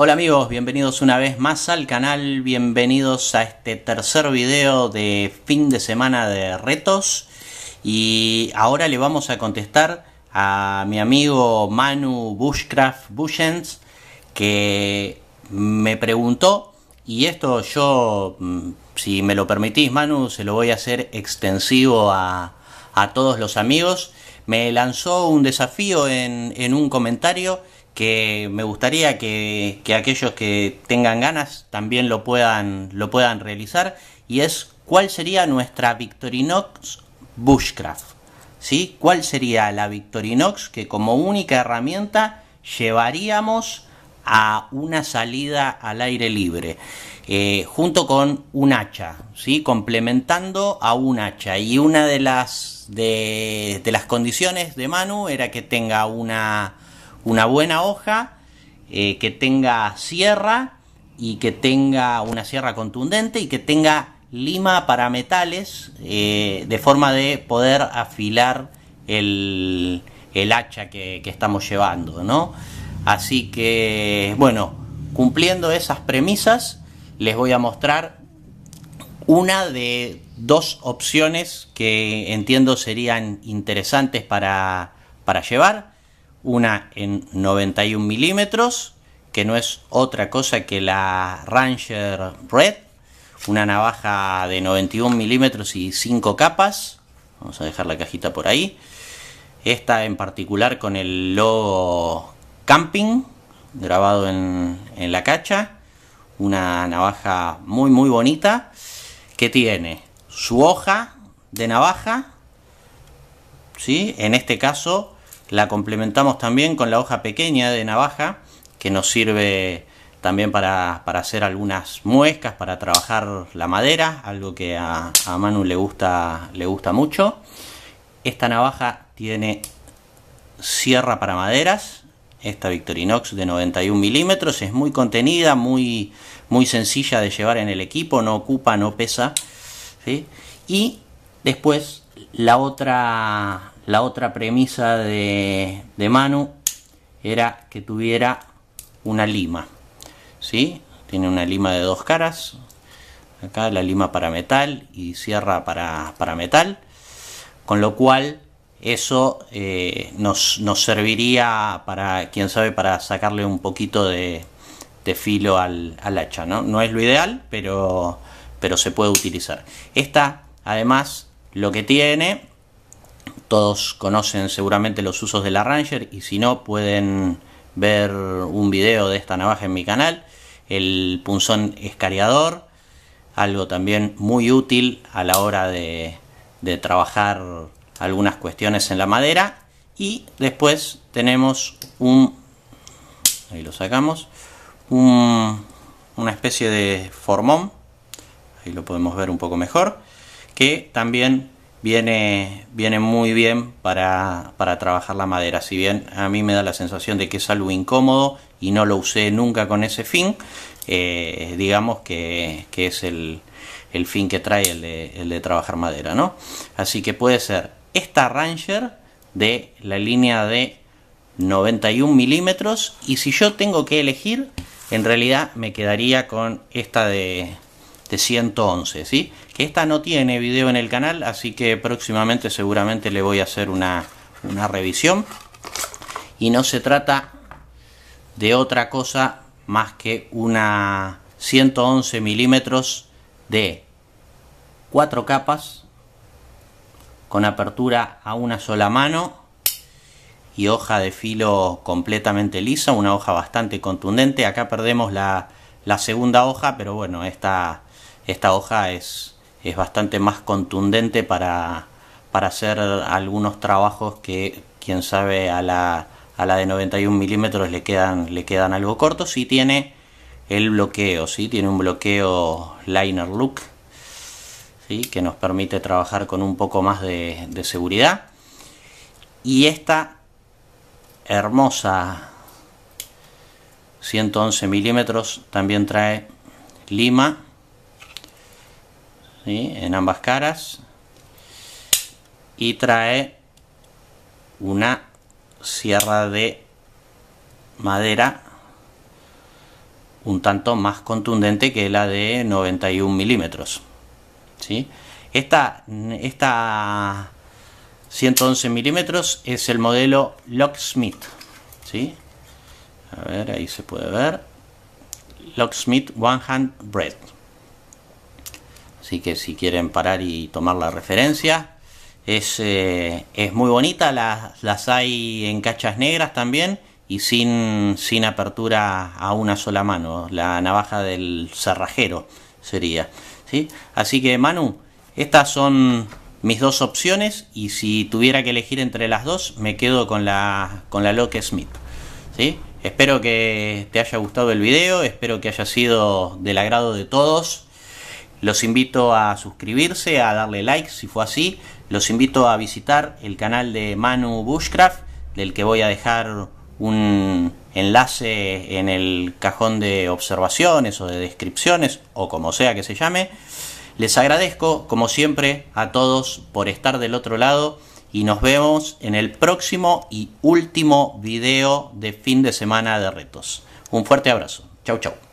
Hola amigos, bienvenidos una vez más al canal, bienvenidos a este tercer video de fin de semana de retos y ahora le vamos a contestar a mi amigo Manu Bushcraft Bushens que me preguntó y esto yo, mm, si me lo permitís Manu, se lo voy a hacer extensivo a, todos los amigos. Me lanzó un desafío en, en un comentario que me gustaría que, aquellos que tengan ganas también lo puedan, lo puedan realizar y es cuál sería nuestra Victorinox Bushcraft. ¿Sí? ¿Cuál sería la Victorinox que como única herramienta llevaríamos a una salida al aire libre? Eh, junto con un hacha, ¿sí? complementando a un hacha. Y una de las, de las condiciones de Manu era que tenga una, una buena hoja, eh, que tenga sierra y que tenga una sierra contundente y que tenga lima para metales eh, de forma de poder afilar el, hacha que, estamos llevando, ¿no? Así que, bueno, cumpliendo esas premisas, les voy a mostrar una de dos opciones que entiendo serían interesantes para llevar una en 91 milímetros, que no es otra cosa que la Ranger Red, una navaja de 91 milímetros y 5 capas. Vamos a dejar la cajita por ahí. Esta en particular con el logo Camping, grabado en, la cacha. Una navaja muy muy bonita que tiene su hoja de navaja, ¿sí? en este caso la complementamos también con la hoja pequeña de navaja que nos sirve también para, hacer algunas muescas, para trabajar la madera, algo que a, Manu le gusta, le gusta mucho. Esta navaja tiene sierra para maderas, esta Victorinox de 91 milímetros, es muy contenida, muy, muy sencilla de llevar en el equipo, no ocupa, no pesa. Y después la otra, la otra premisa de, Manu era que tuviera una lima. ¿sí? Tiene una lima de dos caras. Acá la lima para metal y sierra para, para metal. Con lo cual eso eh, nos, nos, serviría para, quién sabe, para sacarle un poquito de, filo al, al hacha. ¿no? ¿no? es lo ideal, pero, pero se puede utilizar. Esta además lo que tiene. Todos conocen seguramente los usos de la Ranger y si no pueden ver un video de esta navaja en mi canal. El punzón escariador, algo también muy útil a la hora de, trabajar algunas cuestiones en la madera. Y después tenemos un, ahí lo sacamos, una especie de formón, ahí lo podemos ver un poco mejor que también viene, viene muy bien para, trabajar la madera. Si bien a mí me da la sensación de que es algo incómodo y no lo usé nunca con ese fin, eh, digamos que, es el, fin que trae el de, trabajar madera, ¿no? Así que puede ser esta Ranger de la línea de 91 milímetros y si yo tengo que elegir, en realidad me quedaría con esta de de 111, ¿sí? Que esta no tiene video en el canal, así que próximamente seguramente le voy a hacer una, revisión. Y no se trata de otra cosa más que una 111 milímetros de cuatro capas con apertura a una sola mano y hoja de filo completamente lisa, una hoja bastante contundente. Acá perdemos la, la segunda hoja, pero bueno, esta esta hoja es, es bastante más contundente para, hacer algunos trabajos que, quien sabe, a la, de 91 milímetros le quedan, le quedan algo cortos y tiene el bloqueo, ¿sí? tiene un bloqueo liner look que nos permite trabajar con un poco más de, de seguridad. Y esta hermosa 111 milímetros también trae lima en ambas caras y trae una sierra de madera un tanto más contundente que la de 91 milímetros ¿sí? esta, esta 111 milímetros es el modelo Locksmith a ver ahí se puede ver Locksmith One Hand Bread Así que si quieren parar y tomar la referencia, eh, es, muy bonita. Las, las, hay en cachas negras también y sin, sin apertura a una sola mano. La navaja del cerrajero sería. ¿sí? Así que Manu, estas son mis dos opciones y si tuviera que elegir entre las dos me quedo con la con la Smith ¿sí? espero que te haya gustado el video espero que haya sido del agrado de todos los invito a suscribirse, a darle like si fue así. Los invito a visitar el canal de Manu Bushcraft, del que voy a dejar un enlace en el cajón de observaciones o de descripciones o como sea que se llame. Les agradezco, como siempre, a todos por estar del otro lado y nos vemos en el próximo y último video de fin de semana de retos. Un fuerte abrazo. Chau, chau.